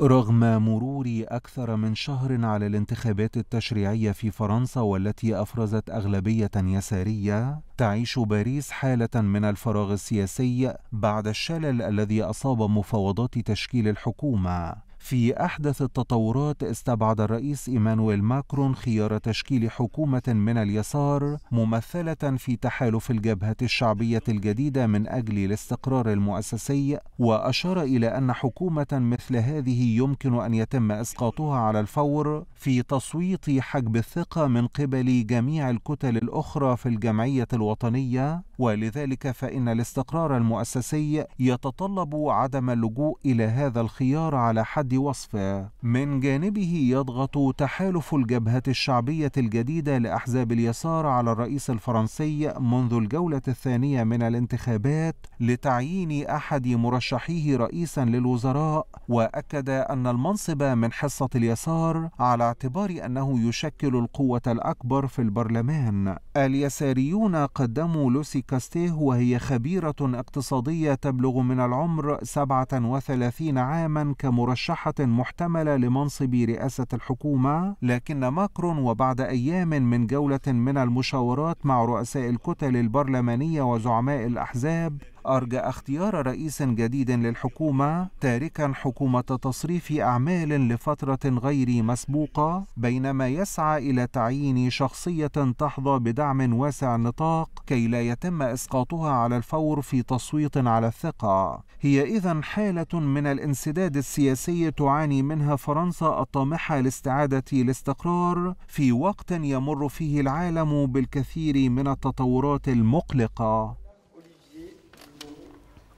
رغم مرور أكثر من شهر على الانتخابات التشريعية في فرنسا والتي أفرزت أغلبية يسارية، تعيش باريس حالة من الفراغ السياسي بعد الشلل الذي أصاب مفاوضات تشكيل الحكومة، في أحدث التطورات استبعد الرئيس إيمانويل ماكرون خيار تشكيل حكومة من اليسار ممثلة في تحالف الجبهة الشعبية الجديدة من أجل الاستقرار المؤسسي وأشار إلى أن حكومة مثل هذه يمكن أن يتم إسقاطها على الفور في تصويت حجب الثقة من قبل جميع الكتل الأخرى في الجمعية الوطنية ولذلك فإن الاستقرار المؤسسي يتطلب عدم اللجوء إلى هذا الخيار على حد وصفه. من جانبه يضغط تحالف الجبهة الشعبية الجديدة لأحزاب اليسار على الرئيس الفرنسي منذ الجولة الثانية من الانتخابات لتعيين أحد مرشحيه رئيسا للوزراء، وأكد أن المنصب من حصة اليسار على اعتبار أنه يشكل القوة الأكبر في البرلمان. اليساريون قدموا لوسي كاستيه وهي خبيرة اقتصادية تبلغ من العمر 37 عاما كمرشحة محتملة لمنصب رئاسة الحكومة لكن ماكرون وبعد أيام من جولة من المشاورات مع رؤساء الكتل البرلمانية وزعماء الأحزاب أرجى اختيار رئيس جديد للحكومة تاركا حكومة تصريف أعمال لفترة غير مسبوقة بينما يسعى إلى تعيين شخصية تحظى بدعم واسع النطاق كي لا يتم إسقاطها على الفور في تصويت على الثقة هي إذا حالة من الانسداد السياسي تعاني منها فرنسا الطامحة لاستعادة الاستقرار في وقت يمر فيه العالم بالكثير من التطورات المقلقة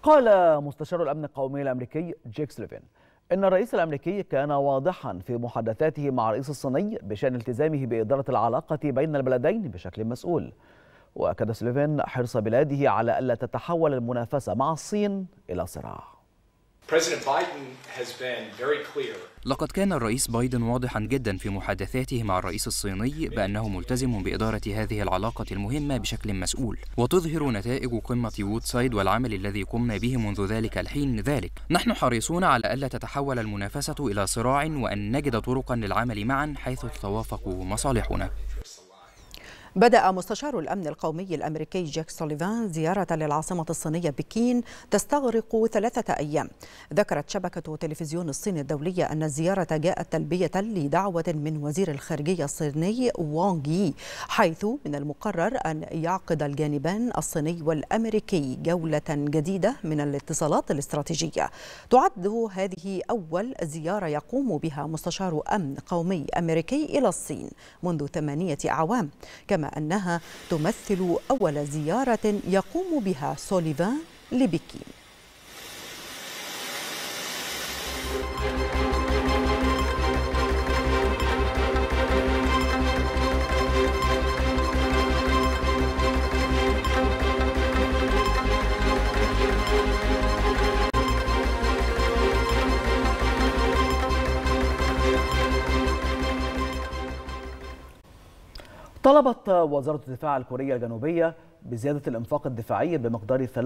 قال مستشار الأمن القومي الأمريكي جيك سليفن إن الرئيس الأمريكي كان واضحا في محادثاته مع الرئيس الصيني بشأن التزامه بإدارة العلاقة بين البلدين بشكل مسؤول وأكد سليفن حرص بلاده على ألا تتحول المنافسة مع الصين إلى صراع لقد كان الرئيس بايدن واضحا جدا في محادثاته مع الرئيس الصيني بانه ملتزم باداره هذه العلاقه المهمه بشكل مسؤول وتظهر نتائج قمه وودسايد والعمل الذي قمنا به منذ ذلك الحين ذلك نحن حريصون على الا تتحول المنافسه الى صراع وان نجد طرقا للعمل معا حيث تتوافق مصالحنا بدأ مستشار الأمن القومي الأمريكي جاك سوليفان زيارة للعاصمة الصينية بكين تستغرق ثلاثة أيام ذكرت شبكة تلفزيون الصين الدولية أن الزيارة جاءت تلبية لدعوة من وزير الخارجية الصيني وونغ يي حيث من المقرر أن يعقد الجانبان الصيني والأمريكي جولة جديدة من الاتصالات الاستراتيجية تعد هذه أول زيارة يقوم بها مستشار أمن قومي أمريكي إلى الصين منذ ثمانية أعوام كما كما أنها تمثل أول زيارة يقوم بها سوليفان لبكين طلبت وزارة الدفاع الكورية الجنوبية بزيادة الإنفاق الدفاعي بمقدار 3.6%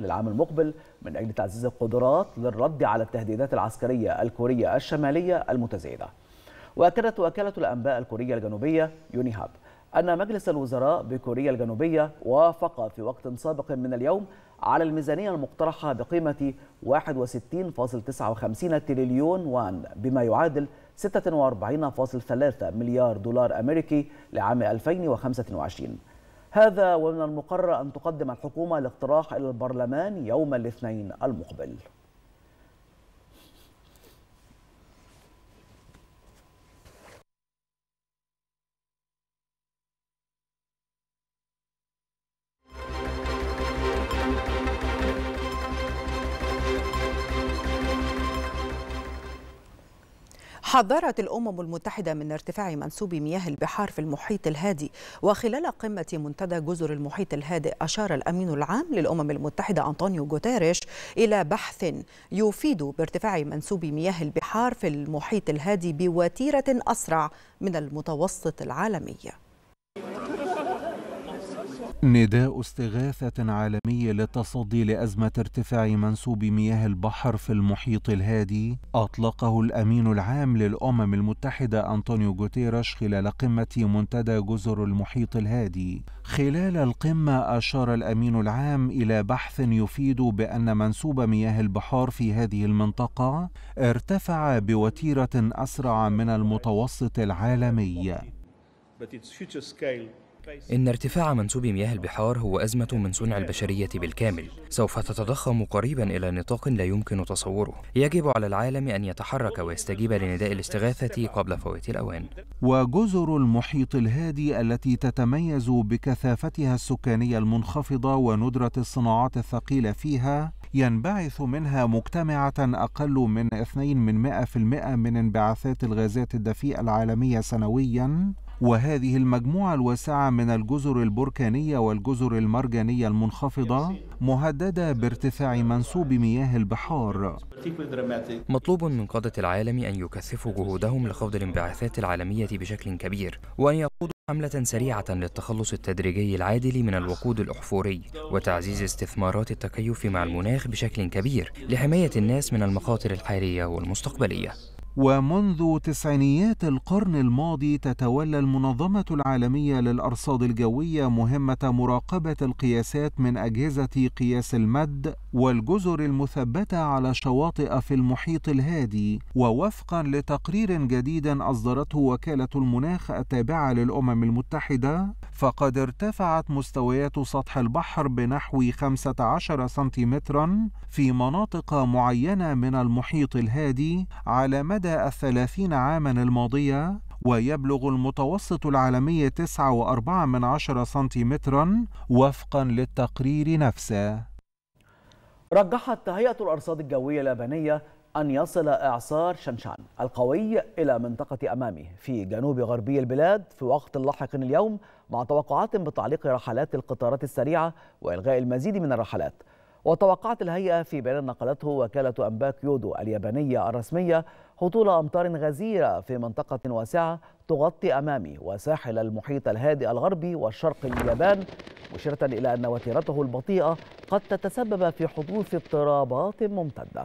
للعام المقبل من أجل تعزيز القدرات للرد على التهديدات العسكرية الكورية الشمالية المتزايدة. وأكدت وكالة الأنباء الكورية الجنوبية يونيهاب أن مجلس الوزراء بكوريا الجنوبية وافق في وقت سابق من اليوم على الميزانية المقترحة بقيمة 61.59 تريليون وان بما يعادل 46.3 مليار دولار أمريكي لعام 2025 هذا ومن المقرر أن تقدم الحكومة الاقتراح إلى البرلمان يوم الاثنين المقبل حذرت الأمم المتحدة من ارتفاع منسوب مياه البحار في المحيط الهادي وخلال قمة منتدى جزر المحيط الهادئ أشار الأمين العام للأمم المتحدة أنطونيو غوتيريش إلى بحث يفيد بارتفاع منسوب مياه البحار في المحيط الهادي بوتيرة أسرع من المتوسط العالمي نداء استغاثة عالمي للتصدي لأزمة ارتفاع منسوب مياه البحر في المحيط الهادي أطلقه الأمين العام للأمم المتحدة أنطونيو غوتيرش خلال قمة منتدى جزر المحيط الهادي خلال القمة أشار الأمين العام إلى بحث يفيد بأن منسوب مياه البحار في هذه المنطقة ارتفع بوتيرة أسرع من المتوسط العالمي إن ارتفاع منسوب مياه البحار هو أزمة من صنع البشرية بالكامل سوف تتضخم قريبا إلى نطاق لا يمكن تصوره يجب على العالم أن يتحرك ويستجيب لنداء الاستغاثة قبل فوات الأوان وجزر المحيط الهادي التي تتميز بكثافتها السكانية المنخفضة وندرة الصناعات الثقيلة فيها ينبعث منها مجتمعة أقل من 2 من 100% من انبعاثات الغازات الدفيئة العالمية سنوياً وهذه المجموعة الواسعة من الجزر البركانية والجزر المرجانية المنخفضة مهددة بارتفاع منسوب مياه البحار مطلوب من قادة العالم أن يكثفوا جهودهم لخفض الانبعاثات العالمية بشكل كبير وأن يقودوا حملة سريعة للتخلص التدريجي العادل من الوقود الأحفوري وتعزيز استثمارات التكيف مع المناخ بشكل كبير لحماية الناس من المخاطر الحالية والمستقبلية ومنذ تسعينيات القرن الماضي تتولى المنظمة العالمية للأرصاد الجوية مهمة مراقبة القياسات من أجهزة قياس المد والجزر المثبتة على شواطئ في المحيط الهادي ووفقا لتقرير جديد أصدرته وكالة المناخ التابعة للأمم المتحدة فقد ارتفعت مستويات سطح البحر بنحو 15 سنتيمترا في مناطق معينة من المحيط الهادي على مدى الثلاثين عاما الماضية ويبلغ المتوسط العالمي 9.4 سنتيمترا وفقا للتقرير نفسه رجحت هيئة الأرصاد الجوية اليابانية أن يصل إعصار شنشان القوي إلى منطقة أمامي في جنوب غربي البلاد في وقت لاحق اليوم مع توقعات بتعليق رحلات القطارات السريعة وإلغاء المزيد من الرحلات وتوقعت الهيئة في بيان نقلته وكالة أنباء كيودو اليابانية الرسمية هطول أمطار غزيرة في منطقة واسعة تغطي أمامي وساحل المحيط الهادئ الغربي والشرق اليابان مشيرة إلى أن وتيرته البطيئة قد تتسبب في حدوث اضطرابات ممتدة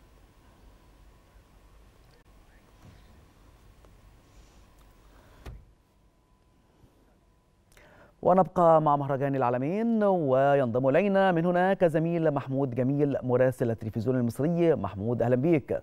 ونبقى مع مهرجان العالمين وينضم الينا من هناك زميل محمود جميل مراسل التلفزيون المصري محمود اهلا بيك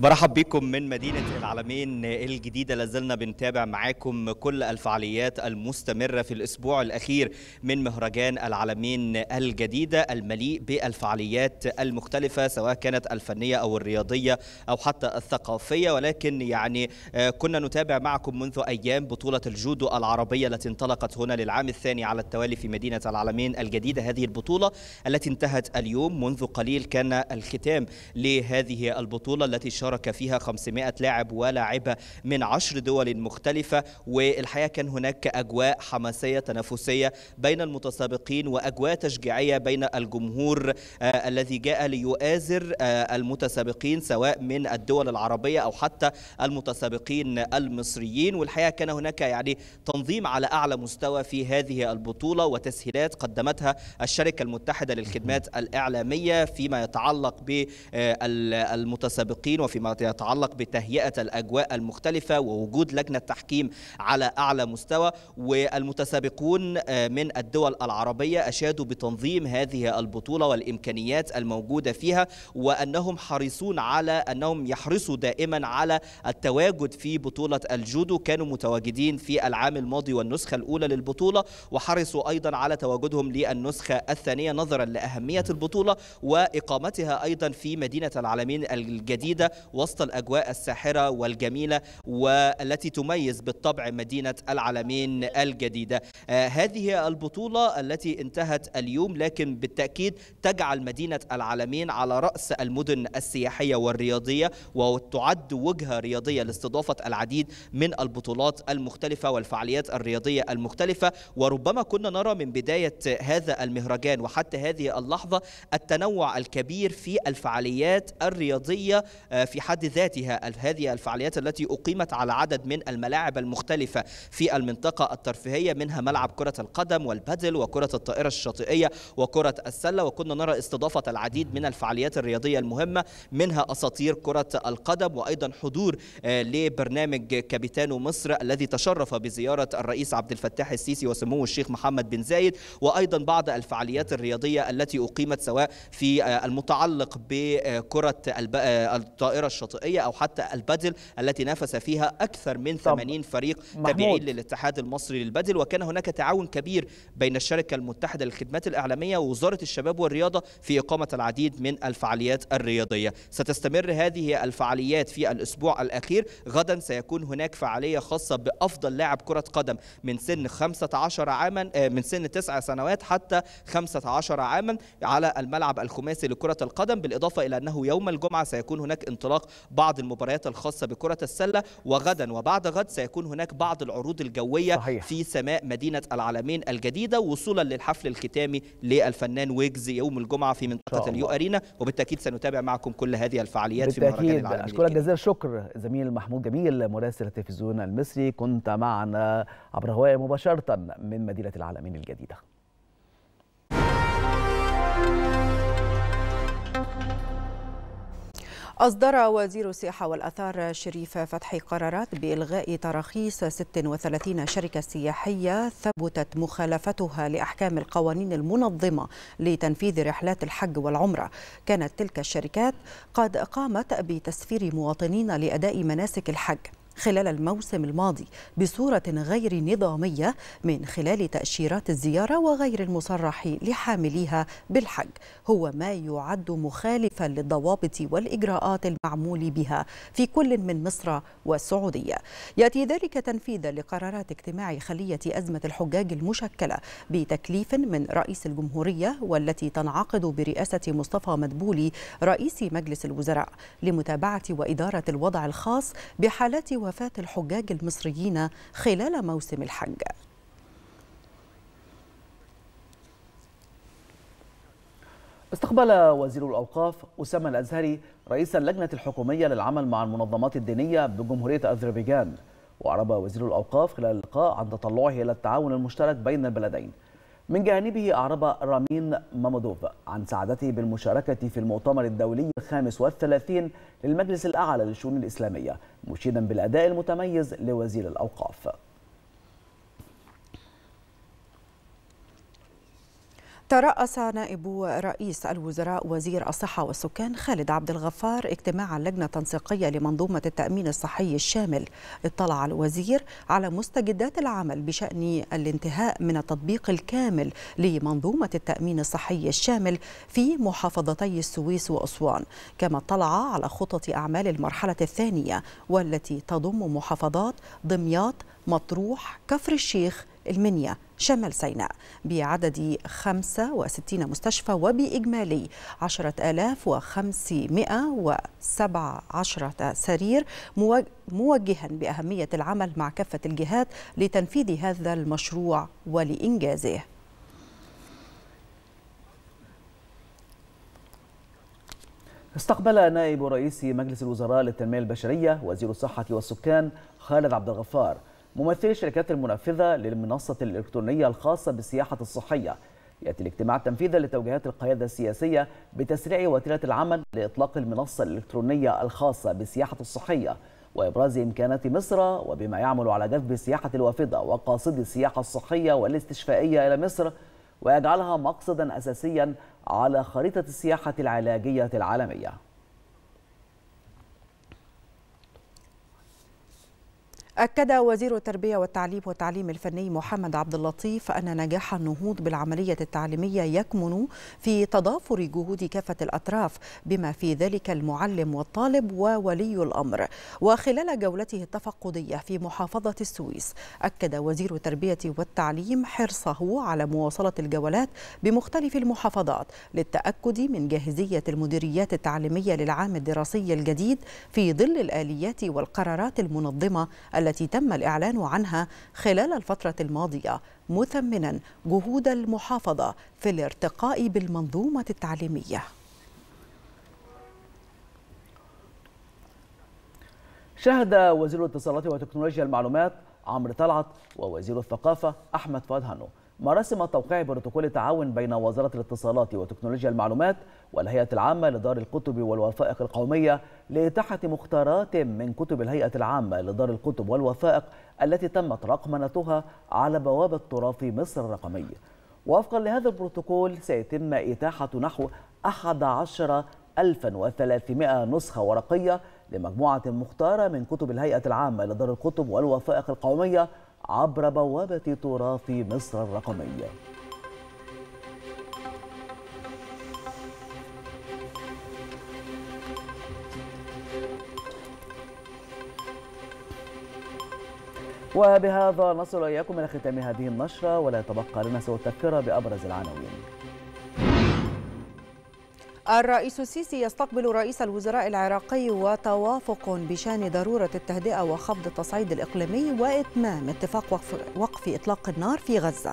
برحب بكم من مدينة العالمين الجديدة لازلنا بنتابع معاكم كل الفعاليات المستمرة في الأسبوع الأخير من مهرجان العالمين الجديدة المليء بالفعاليات المختلفة سواء كانت الفنية أو الرياضية أو حتى الثقافية ولكن يعني آه، كنا نتابع معكم منذ أيام بطولة الجودو العربية التي انطلقت هنا للعام الثاني على التوالي في مدينة العالمين الجديدة هذه البطولة التي انتهت اليوم منذ قليل كان الختام لهذه البطولة التي شارك شارك فيها 500 لاعب ولاعبة من عشر دول مختلفة والحقيقة كان هناك أجواء حماسية تنافسية بين المتسابقين وأجواء تشجيعية بين الجمهور آه، الذي جاء ليؤازر آه، المتسابقين سواء من الدول العربية أو حتى المتسابقين المصريين والحقيقة كان هناك يعني تنظيم على أعلى مستوى في هذه البطولة وتسهيلات قدمتها الشركة المتحدة للخدمات الإعلامية فيما يتعلق بالمتسابقين آه، وفي فيما يتعلق بتهيئة الأجواء المختلفة ووجود لجنة تحكيم على أعلى مستوى والمتسابقون آه، من الدول العربية أشادوا بتنظيم هذه البطولة والإمكانيات الموجودة فيها وأنهم حريصون على أنهم يحرصوا دائما على التواجد في بطولة الجودو كانوا متواجدين في العام الماضي والنسخة الأولى للبطولة وحرصوا أيضا على تواجدهم للنسخة الثانية نظرا لأهمية البطولة وإقامتها أيضا في مدينة العالمين الجديدة وسط الأجواء الساحرة والجميلة والتي تميز بالطبع مدينة العالمين الجديدة آه، هذه البطولة التي انتهت اليوم لكن بالتأكيد تجعل مدينة العالمين على رأس المدن السياحية والرياضية وتعد وجهة رياضية لاستضافة العديد من البطولات المختلفة والفعاليات الرياضية المختلفة وربما كنا نرى من بداية هذا المهرجان وحتى هذه اللحظة التنوع الكبير في الفعاليات الرياضية آه، في حد ذاتها هذه الفعاليات التي أقيمت على عدد من الملاعب المختلفة في المنطقة الترفيهية منها ملعب كرة القدم والبدل وكرة الطائرة الشاطئية وكرة السلة وكنا نرى استضافة العديد من الفعاليات الرياضية المهمة منها أساطير كرة القدم وأيضا حضور آه، لبرنامج كابيتانو مصر الذي تشرف بزيارة الرئيس عبد الفتاح السيسي وسمو الشيخ محمد بن زايد وأيضا بعض الفعاليات الرياضية التي أقيمت سواء في آه، المتعلق بكرة آه، الطائرة الدائرة الشاطئية أو حتى البدل التي نافس فيها أكثر من 80 فريق تابعين للاتحاد المصري للبدل وكان هناك تعاون كبير بين الشركة المتحدة للخدمات الإعلامية ووزارة الشباب والرياضة في إقامة العديد من الفعاليات الرياضية ستستمر هذه الفعاليات في الأسبوع الأخير غدا سيكون هناك فعالية خاصة بأفضل لاعب كرة قدم من سن 15 عاما آه، من سن 9 سنوات حتى 15 عاما على الملعب الخماسي لكرة القدم بالإضافة إلى أنه يوم الجمعة سيكون هناك انطلاق انطلاق بعض المباريات الخاصة بكرة السلة وغدا وبعد غد سيكون هناك بعض العروض الجوية صحيح. في سماء مدينة العالمين الجديدة وصولا للحفل الختامي للفنان ويجز يوم الجمعة في منطقة اليو أرينا وبالتاكيد سنتابع معكم كل هذه الفعاليات في مهرجان العالمين أشكرك جزيل الشكر زميل محمود جميل مراسل التلفزيون المصري كنت معنا عبر هواء مباشرة من مدينة العالمين الجديدة أصدر وزير السياحة والأثار شريف فتحي قرارات بإلغاء تراخيص 36 شركة سياحية ثبتت مخالفتها لأحكام القوانين المنظمة لتنفيذ رحلات الحج والعمرة كانت تلك الشركات قد قامت بتسفير مواطنين لأداء مناسك الحج خلال الموسم الماضي بصورة غير نظامية من خلال تأشيرات الزيارة وغير المصرح لحامليها بالحج هو ما يعد مخالفا للضوابط والإجراءات المعمول بها في كل من مصر والسعودية يأتي ذلك تنفيذا لقرارات اجتماع خلية أزمة الحجاج المشكلة بتكليف من رئيس الجمهورية والتي تنعقد برئاسة مصطفى مدبولي رئيس مجلس الوزراء لمتابعة وإدارة الوضع الخاص بحالات و وفاة الحجاج المصريين خلال موسم الحج استقبل وزير الأوقاف أسامة الأزهري رئيس اللجنة الحكومية للعمل مع المنظمات الدينية بجمهورية أذربيجان وعرب وزير الأوقاف خلال اللقاء عن تطلعه إلى التعاون المشترك بين البلدين من جانبه أعرب رامين مامودوف عن سعادته بالمشاركة في المؤتمر الدولي الخامس والثلاثين للمجلس الأعلى للشؤون الإسلامية مشيدا بالأداء المتميز لوزير الأوقاف ترأس نائب رئيس الوزراء وزير الصحة والسكان خالد عبد الغفار اجتماع اللجنة التنسيقية لمنظومة التأمين الصحي الشامل اطلع الوزير على مستجدات العمل بشأن الانتهاء من التطبيق الكامل لمنظومة التأمين الصحي الشامل في محافظتي السويس وأسوان كما اطلع على خطط أعمال المرحلة الثانية والتي تضم محافظات دمياط مطروح كفر الشيخ المنيا شمال سيناء بعدد 65 مستشفى وبإجمالي 10517 سرير موجها بأهمية العمل مع كافة الجهات لتنفيذ هذا المشروع ولإنجازه استقبل نائب رئيس مجلس الوزراء للتنمية البشرية وزير الصحة والسكان خالد عبد الغفار ممثلي الشركات المنفذة للمنصة الإلكترونية الخاصة بالسياحة الصحية يأتي الاجتماع تنفيذا لتوجيهات القيادة السياسية بتسريع وتيرة العمل لإطلاق المنصة الإلكترونية الخاصة بالسياحة الصحية وإبراز إمكانات مصر وبما يعمل على جذب السياحة الوافدة وقاصدي السياحة الصحية والاستشفائية إلى مصر ويجعلها مقصدا أساسيا على خريطة السياحة العلاجية العالمية أكد وزير التربية والتعليم والتعليم الفني محمد عبد اللطيف أن نجاح النهوض بالعملية التعليمية يكمن في تضافر جهود كافة الأطراف بما في ذلك المعلم والطالب وولي الأمر وخلال جولته التفقدية في محافظة السويس أكد وزير التربية والتعليم حرصه على مواصلة الجولات بمختلف المحافظات للتأكد من جاهزية المديريات التعليمية للعام الدراسي الجديد في ظل الآليات والقرارات المنظمة التي تم الإعلان عنها خلال الفترة الماضية مثمنا جهود المحافظة في الارتقاء بالمنظومة التعليمية شهد وزير الاتصالات وتكنولوجيا المعلومات عمرو طلعت ووزير الثقافة أحمد فؤاد هانو مراسم توقيع بروتوكول التعاون بين وزارة الاتصالات وتكنولوجيا المعلومات والهيئة العامة لدار الكتب والوثائق القومية لإتاحة مختارات من كتب الهيئة العامة لدار الكتب والوثائق التي تمت رقمنتها على بوابة تراث مصر الرقمي وفقا لهذا البروتوكول سيتم إتاحة نحو 11300 نسخة ورقية لمجموعة مختارة من كتب الهيئة العامة لدار الكتب والوثائق القومية عبر بوابة تراث مصر الرقمية وبهذا نصل إياكم إلى ختام هذه النشرة ولا يتبقى لنا سوى التذكرة بأبرز العناوين الرئيس السيسي يستقبل رئيس الوزراء العراقي وتوافق بشان ضرورة التهدئة وخفض التصعيد الإقليمي وإتمام اتفاق وقف, وقف إطلاق النار في غزة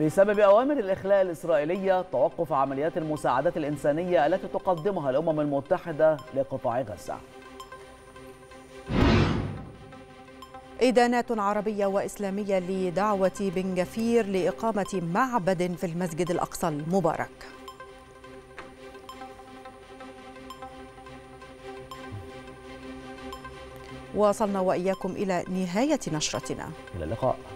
بسبب أوامر الإخلاء الإسرائيلية توقف عمليات المساعدات الإنسانية التي تقدمها الأمم المتحدة لقطاع غزة إدانات عربية وإسلامية لدعوة بن جفير لإقامة معبد في المسجد الأقصى المبارك وصلنا وإياكم إلى نهاية نشرتنا إلى اللقاء